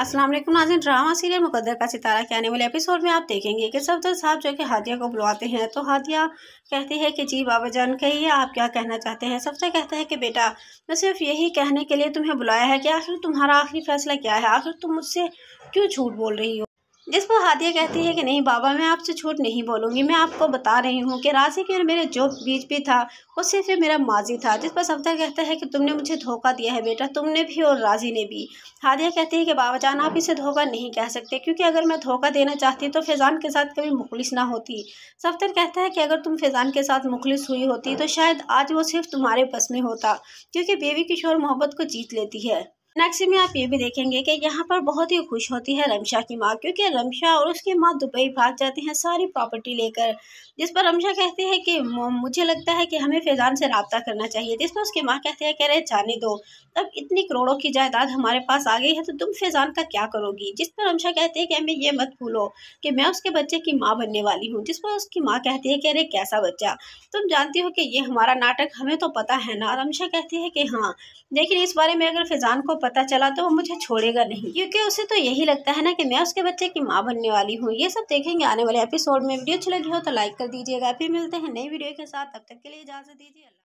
Aslam Nazin drama serial Muqaddar ka Sitara के आने वाले एपिसोड में आप देखेंगे कि सफदर साहब जो कि हादिया को बुलवाते हैं तो हादिया कहती है कि जी बाबा जान कहिए आप क्या कहना चाहते हैं सफदर कहता है कि बेटा मैं सिर्फ यही कहने के लिए तुम्हें बुलाया है कि आखिर तुम्हारा आखिरी फैसला क्या है आखिर तुम मुझसे क्यों झूठ बोल रही हो जिस पर हादिया कहती है कि नहीं बाबा मैं आपसे झूठ नहीं बोलूँगी मैं आपको बता रही हूँ कि राजी के और मेरे जो बीच भी था वो सिर्फ मेरा माजी था जिस पर सफदर कहता है कि तुमने मुझे धोखा दिया है बेटा तुमने भी और राजी ने भी हादिया कहती है कि बाबा जान आप इसे धोखा नहीं कह सकते क्योंकि अगर मैं धोखा देना चाहती तो फैज़ान के साथ कभी मुखलिस ना होती सफदर कहता है कि अगर तुम फैज़ान के साथ मुखलिस हुई होती तो शायद आज वो सिर्फ तुम्हारे बस में होता क्योंकि बेबी किशोर मोहब्बत को जीत लेती है नेक्स्ट में आप ये भी देखेंगे कि यहाँ पर बहुत ही खुश होती है रमशा की माँ क्योंकि रमशा और उसकी माँ दुबई भाग जाते हैं सारी प्रॉपर्टी लेकर जिस पर रमशा कहते हैं कि मुझे लगता है कि हमें फैजान से रबता करना चाहिए जिस पर उसकी माँ कहते हैं कह रहे जाने दो तब इतनी करोड़ों की जायदाद हमारे पास आ गई है तो तुम फैजान का क्या करोगी जिस पर रमशा कहते हैं कि हमें ये मत भूलो कि मैं उसके बच्चे की माँ बनने वाली हूँ जिस पर उसकी माँ कहती है कह रहे कैसा बच्चा तुम जानती हो कि ये हमारा नाटक हमें तो पता है ना रमशा कहती है कि हाँ लेकिन इस बारे में अगर फैजान को पता चला तो वो मुझे छोड़ेगा नहीं क्योंकि उसे तो यही लगता है ना कि मैं उसके बच्चे की माँ बनने वाली हूँ ये सब देखेंगे आने वाले एपिसोड में वीडियो अच्छी लगी हो तो लाइक कर दीजिएगा फिर मिलते हैं नई वीडियो के साथ तब तक के लिए इजाज़त दीजिए